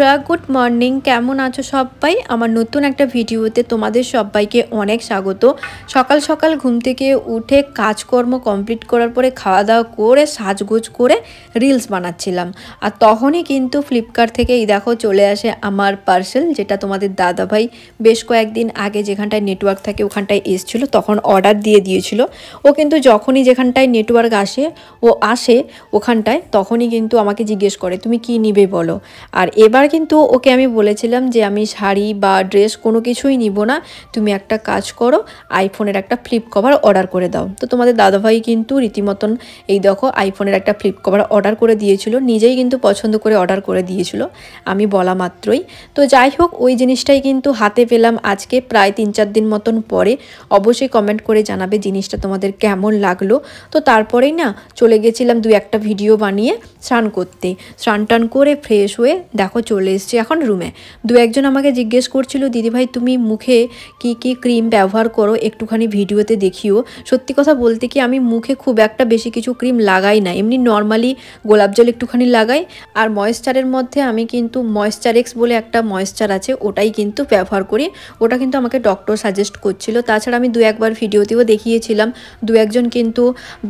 বন্ধুরা good morning কেমন আছো সবাই আমার নতুন একটা ভিডিওতে তোমাদের সবাইকে অনেক স্বাগত সকাল সকাল ঘুম থেকে উঠে কাজকর্ম কমপ্লিট করার পরে খাওয়া দাওয়া করে সাজগোজ করে রিলস বানাচ্ছিলাম আর তখনই কিন্তু ফ্লিপকার্ট থেকে এই দেখো চলে আসে আমার পার্সেল যেটা তোমাদের দাদাভাই বেশ কয়েকদিন আগে যেখানটায় নেটওয়ার্ক থাকে ওখানটায় এসছিল তখন অর্ডার দিয়ে দিয়েছিল ও কিন্তু যখনই যেখানটায় নেটওয়ার্ক আসে ও আসে ওখানটায় তখনই কিন্তু আমাকে জিজ্ঞেস করে তুমি কি নিবে বলো আর এবার কিন্তু ওকে আমি বলেছিলাম যে আমি শাড়ি বা ড্রেস কোনো কিছুই নিব না তুমি একটা কাজ করো আইফোনের একটা ফ্লিপ কভার অর্ডার করে দাও তো তোমাদের দাদাভাই কিন্তু রীতিমতন এই দেখো আইফোনের একটা ফ্লিপ কভার অর্ডার করে দিয়েছিল নিজেই কিন্তু পছন্দ করে অর্ডার করে দিয়েছিল আমি বলা মাত্রই তো যাই হোক ওই জিনিসটাই কিন্তু হাতে পেলাম আজকে প্রায় তিন চার দিন মতন পরে অবশ্যই কমেন্ট করে জানাবে জিনিসটা তোমাদের কেমন লাগলো তো তারপরেই না চলে গেছিলাম দু একটা ভিডিও বানিয়ে স্নান করতে স্নান টান করে ফ্রেশ হয়ে দেখো চলে এসছি এখন রুমে দু একজন আমাকে জিজ্ঞেস করছিল দিদিভাই তুমি মুখে কি কি ক্রিম ব্যবহার করো একটুখানি ভিডিওতে দেখিও সত্যি কথা বলতে কি আমি মুখে খুব একটা বেশি কিছু ক্রিম লাগাই না এমনি নর্মালি গোলাপ জল একটুখানি লাগাই আর ময়েশ্চারের মধ্যে আমি কিন্তু ময়েশ্চারেক্স বলে একটা ময়েশ্চার আছে ওটাই কিন্তু ব্যবহার করি ওটা কিন্তু আমাকে ডক্টর সাজেস্ট করছিল তাছাড়া আমি দু একবার ভিডিওতেও দেখিয়েছিলাম দু একজন কিন্তু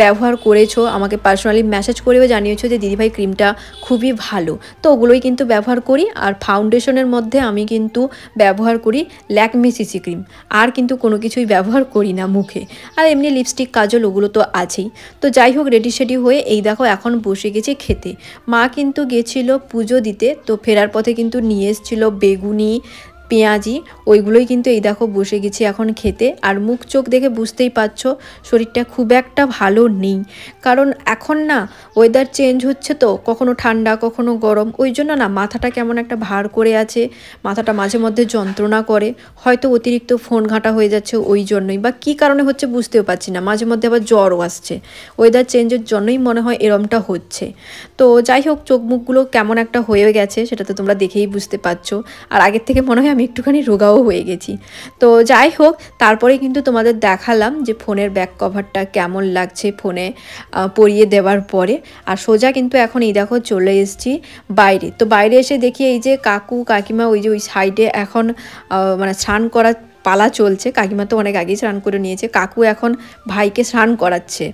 ব্যবহার করেছো আমাকে পার্সোনালি মেসেজ করেও জানিয়েছো যে দিদিভাই ক্রিমটা খুবই ভালো তো ওগুলোই কিন্তু ব্যবহার করি করি আর ফাউন্ডেশনের মধ্যে আমি কিন্তু ব্যবহার করি ল্যাকমি সিসি ক্রিম আর কিন্তু কোনো কিছুই ব্যবহার করি না মুখে আর এমনি লিপস্টিক কাজল ওগুলো তো আছেই তো যাই হোক রেডি সেডি হয়ে এই দেখো এখন বসে গেছে খেতে মা কিন্তু গেছিল পুজো দিতে তো ফেরার পথে কিন্তু নিয়ে এসছিল বেগুনি পেঁয়াজি ওইগুলোই কিন্তু এই দেখো বসে গেছি এখন খেতে আর মুখ চোখ দেখে বুঝতেই পারছো শরীরটা খুব একটা ভালো নেই কারণ এখন না ওয়েদার চেঞ্জ হচ্ছে তো কখনো ঠান্ডা কখনো গরম ওই জন্য না মাথাটা কেমন একটা ভার করে আছে মাথাটা মাঝে মধ্যে যন্ত্রণা করে হয়তো অতিরিক্ত ফোন ঘাঁটা হয়ে যাচ্ছে ওই জন্যই বা কি কারণে হচ্ছে বুঝতেও পারছি না মাঝে মধ্যে আবার জ্বরও আসছে ওয়েদার চেঞ্জের জন্যই মনে হয় এরমটা হচ্ছে তো যাই হোক চোখ মুখগুলো কেমন একটা হয়ে গেছে সেটা তো তোমরা দেখেই বুঝতে পারছো আর আগের থেকে মনে হয় আমি একটুখানি রোগাও হয়ে গেছি তো যাই হোক তারপরে কিন্তু তোমাদের দেখালাম যে ফোনের ব্যাক কভারটা কেমন লাগছে ফোনে পরিয়ে দেওয়ার পরে আর সোজা কিন্তু এখন এই দেখো চলে এসেছি বাইরে তো বাইরে এসে দেখি এই যে কাকু কাকিমা ওই যে ওই সাইডে এখন মানে স্নান করার পালা চলছে কাকিমা তো অনেক আগেই স্নান করে নিয়েছে কাকু এখন ভাইকে স্নান করাচ্ছে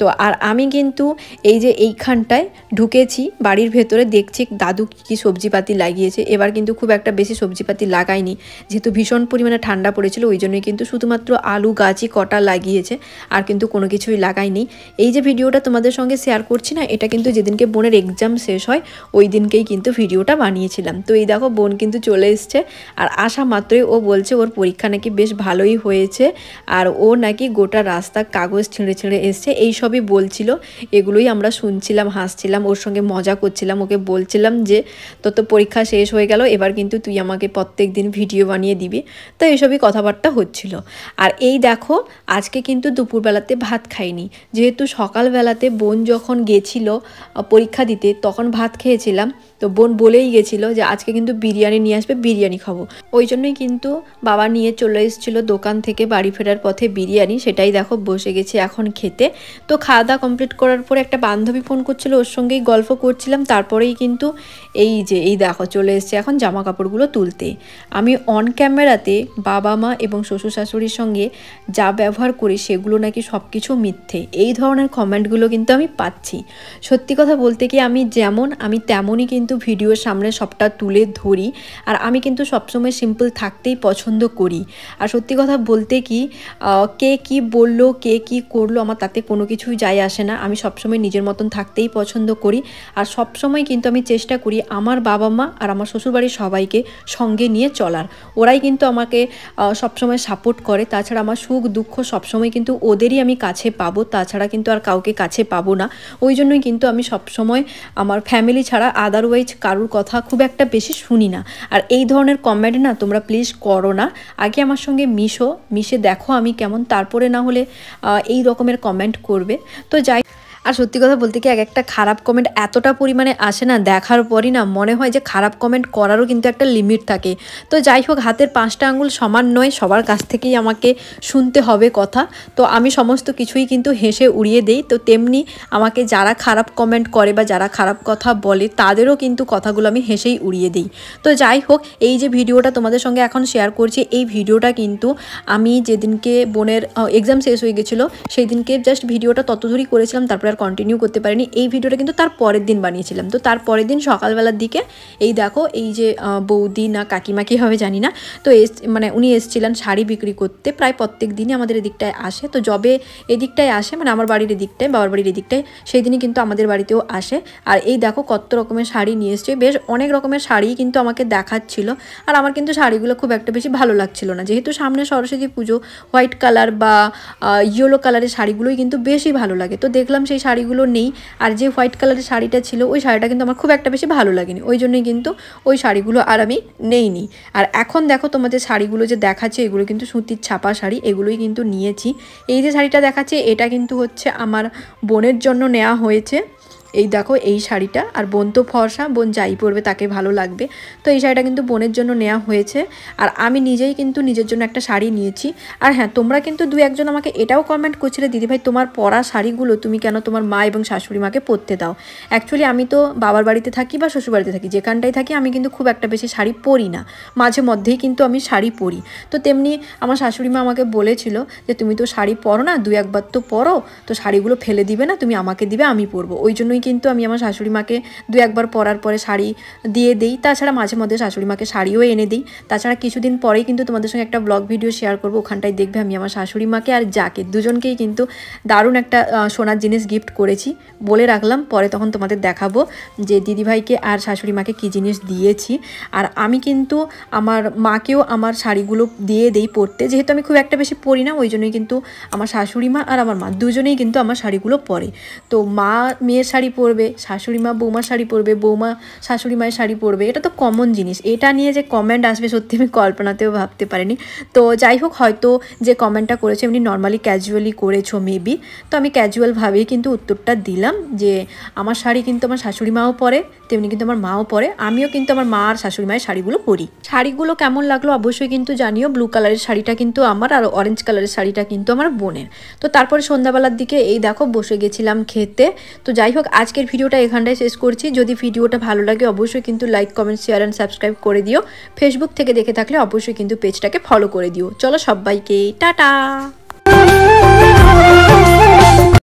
তো আর আমি কিন্তু এই যে এইখানটায় ঢুকেছি বাড়ির ভেতরে দেখছি দাদু কী কী সবজিপাতি লাগিয়েছে এবার কিন্তু খুব একটা বেশি সবজিপাতি লাগায়নি যেহেতু ভীষণ পরিমাণে ঠান্ডা পড়েছিল ওই জন্যই কিন্তু শুধুমাত্র আলু গাছই কটা লাগিয়েছে আর কিন্তু কোনো কিছুই লাগায়নি এই যে ভিডিওটা তোমাদের সঙ্গে শেয়ার করছি না এটা কিন্তু যেদিনকে বোনের এক্সাম শেষ হয় ওই দিনকেই কিন্তু ভিডিওটা বানিয়েছিলাম তো এই দেখো বোন কিন্তু চলে এসছে আর আসা মাত্রই ও বলছে ওর পরীক্ষা নাকি বেশ ভালোই হয়েছে আর ও নাকি গোটা রাস্তা কাগজ ছিঁড়ে ছিঁড়ে এসছে এইসবই বলছিল এগুলোই আমরা শুনছিলাম হাসছিলাম ওর সঙ্গে মজা করছিলাম ওকে বলছিলাম যে তত পরীক্ষা শেষ হয়ে গেল এবার কিন্তু তুই আমাকে প্রত্যেক দিন ভিডিও বানিয়ে দিবি তো এইসবই কথাবার্তা হচ্ছিল আর এই দেখো আজকে কিন্তু দুপুরবেলাতে ভাত খাইনি যেহেতু সকালবেলাতে বোন যখন গেছিল পরীক্ষা দিতে তখন ভাত খেয়েছিলাম তো বোন বলেই গেছিলো যে আজকে কিন্তু বিরিয়ানি নিয়ে আসবে বিরিয়ানি খাবো ওই জন্যই কিন্তু বাবা নিয়ে চলে এসেছিলো দোকান থেকে বাড়ি ফেরার পথে বিরিয়ানি সেটাই দেখো বসে গেছি এখন খেতে তো খাওয়া দাওয়া কমপ্লিট করার পরে একটা বান্ধবী ফোন করছিল ওর সঙ্গেই গল্প করছিলাম তারপরেই কিন্তু এই যে এই দেখো চলে এসছে এখন জামা কাপড়গুলো তুলতে আমি অন ক্যামেরাতে বাবা মা এবং শ্বশুর শাশুড়ির সঙ্গে যা ব্যবহার করি সেগুলো নাকি সব কিছু মিথ্যে এই ধরনের কমেন্টগুলো কিন্তু আমি পাচ্ছি সত্যি কথা বলতে কি আমি যেমন আমি তেমনই কিন্তু ভিডিওর সামনে সবটা তুলে ধরি আর আমি কিন্তু সবসময় সিম্পল থাকতেই পছন্দ করি আর সত্যি কথা বলতে কি কে কি বলল কে কি করলো আমার তাতে কোনো কিছুই যায় আসে না আমি সবসময় নিজের মতন থাকতেই পছন্দ করি আর সবসময় কিন্তু আমি চেষ্টা করি আমার বাবা মা আর আমার শ্বশুরবাড়ির সবাইকে সঙ্গে নিয়ে চলার ওরাই কিন্তু আমাকে সবসময় সাপোর্ট করে তাছাড়া আমার সুখ দুঃখ সবসময় কিন্তু ওদেরই আমি কাছে পাবো তাছাড়া কিন্তু আর কাউকে কাছে পাবো না ওই জন্যই কিন্তু আমি সবসময় আমার ফ্যামিলি ছাড়া আদারওয়াইজ কারুর কথা খুব একটা বেশি শুনি না আর এই ধরনের কমেন্ট না তোমরা প্লিজ করো না আগে আমার সঙ্গে মিশো মিশে দেখো আমি কেমন তারপরে না হলে এই রকমের কমেন্ট করবে তো যাই আর সত্যি কথা বলতে কি এক একটা খারাপ কমেন্ট এতটা পরিমাণে আসে না দেখার পরই না মনে হয় যে খারাপ কমেন্ট করারও কিন্তু একটা লিমিট থাকে তো যাই হোক হাতের পাঁচটা আঙুল সমান নয় সবার কাছ থেকেই আমাকে শুনতে হবে কথা তো আমি সমস্ত কিছুই কিন্তু হেসে উড়িয়ে দেই তো তেমনি আমাকে যারা খারাপ কমেন্ট করে বা যারা খারাপ কথা বলে তাদেরও কিন্তু কথাগুলো আমি হেসেই উড়িয়ে দিই তো যাই হোক এই যে ভিডিওটা তোমাদের সঙ্গে এখন শেয়ার করছি এই ভিডিওটা কিন্তু আমি যেদিনকে বোনের এক্সাম শেষ হয়ে গেছিলো সেই দিনকে জাস্ট ভিডিওটা ততদূরই করেছিলাম তারপরে আর কন্টিনিউ করতে পারিনি এই ভিডিওটা কিন্তু তার পরের দিন বানিয়েছিলাম তো তার পরের দিন সকালবেলার দিকে এই দেখো এই যে বৌদি না কাকিমা কী হবে জানি না তো মানে উনি এসেছিলেন শাড়ি বিক্রি করতে প্রায় প্রত্যেক দিনই আমাদের এদিকটায় আসে তো জবে এদিকটায় আসে মানে আমার বাড়ির এদিকটায় বাবার বাড়ির এদিকটায় সেই দিনই কিন্তু আমাদের বাড়িতেও আসে আর এই দেখো কত রকমের শাড়ি নিয়ে এসছে বেশ অনেক রকমের শাড়ি কিন্তু আমাকে দেখাচ্ছিল আর আমার কিন্তু শাড়িগুলো খুব একটা বেশি ভালো লাগছিল না যেহেতু সামনে সরস্বতী পুজো হোয়াইট কালার বা ইয়েলো কালারের শাড়িগুলোই কিন্তু বেশি ভালো লাগে তো দেখলাম সেই শাড়িগুলো নেই আর যে হোয়াইট কালারের শাড়িটা ছিল ওই শাড়িটা কিন্তু আমার খুব একটা বেশি ভালো লাগেনি ওই জন্যই কিন্তু ওই শাড়িগুলো আর আমি নেইনি আর এখন দেখো তোমাদের শাড়িগুলো যে দেখাচ্ছে এগুলো কিন্তু সুতির ছাপা শাড়ি এগুলোই কিন্তু নিয়েছি এই যে শাড়িটা দেখাচ্ছে এটা কিন্তু হচ্ছে আমার বোনের জন্য নেওয়া হয়েছে এই দেখো এই শাড়িটা আর বোন তো ফর্সা বোন যাই পরবে তাকে ভালো লাগবে তো এই শাড়িটা কিন্তু বোনের জন্য নেওয়া হয়েছে আর আমি নিজেই কিন্তু নিজের জন্য একটা শাড়ি নিয়েছি আর হ্যাঁ তোমরা কিন্তু দু একজন আমাকে এটাও কমেন্ট করছিলে দিদিভাই তোমার পরা শাড়িগুলো তুমি কেন তোমার মা এবং শাশুড়ি মাকে পরতে দাও অ্যাকচুয়ালি আমি তো বাবার বাড়িতে থাকি বা শ্বশুর বাড়িতে থাকি যেখানটাই থাকি আমি কিন্তু খুব একটা বেশি শাড়ি পরি না মাঝে মধ্যেই কিন্তু আমি শাড়ি পরি তো তেমনি আমার শাশুড়ি মা আমাকে বলেছিল যে তুমি তো শাড়ি পরো না দু একবার তো পরো তো শাড়িগুলো ফেলে দিবে না তুমি আমাকে দিবে আমি পরবো ওই জন্যই কিন্তু আমি আমার শাশুড়ি মাকে দু একবার পরার পরে শাড়ি দিয়ে দিই তাছাড়া মাঝে মধ্যে শাশুড়ি মাকে শাড়িও এনে দিই তাছাড়া কিছুদিন পরেই কিন্তু তোমাদের সঙ্গে একটা ব্লগ ভিডিও শেয়ার করবো ওখানটায় দেখবে আমি আমার শাশুড়ি মাকে আর যাকে দুজনকেই কিন্তু দারুণ একটা সোনার জিনিস গিফট করেছি বলে রাখলাম পরে তখন তোমাদের দেখাবো যে দিদিভাইকে আর শাশুড়ি মাকে কী জিনিস দিয়েছি আর আমি কিন্তু আমার মাকেও আমার শাড়িগুলো দিয়ে দেই পরতে যেহেতু আমি খুব একটা বেশি পরি না ওই জন্যই কিন্তু আমার শাশুড়ি মা আর আমার মা দুজনেই কিন্তু আমার শাড়িগুলো পরে তো মা মেয়ের শাড়ি পরবে শাশুড়ি মা বৌমা শাড়ি পরবে বৌমা শাশুড়ি মায়ের শাড়ি পরবে এটা তো কমন জিনিস এটা নিয়ে যে কমেন্ট আসবে সত্যি আমি কল্পনাতেও ভাবতে পারিনি তো যাই হোক হয়তো যে কমেন্টটা করেছে এমনি নর্মালি ক্যাজুয়ালি করেছো মেবি তো আমি ক্যাজুয়ালভাবেই কিন্তু উত্তরটা দিলাম যে আমার শাড়ি কিন্তু আমার শাশুড়ি মাও পরে তেমনি কিন্তু আমার মাও পরে আমিও কিন্তু আমার মা আর শাশুড়ি মায়ের শাড়িগুলো পরি শাড়িগুলো কেমন লাগলো অবশ্যই কিন্তু জানিও ব্লু কালারের শাড়িটা কিন্তু আমার আর অরেঞ্জ কালারের শাড়িটা কিন্তু আমার বোনের তো তারপরে সন্ধ্যাবেলার দিকে এই দেখো বসে গেছিলাম খেতে তো যাই হোক আজকের ভিডিওটা এখানটায় শেষ করছি যদি ভিডিওটা ভালো লাগে অবশ্যই কিন্তু like comment share and subscribe করে দিও ফেসবুক থেকে দেখে থাকলে অবশ্যই কিন্তু পেজটাকে ফলো করে দিও চলো সবাইকে টাটা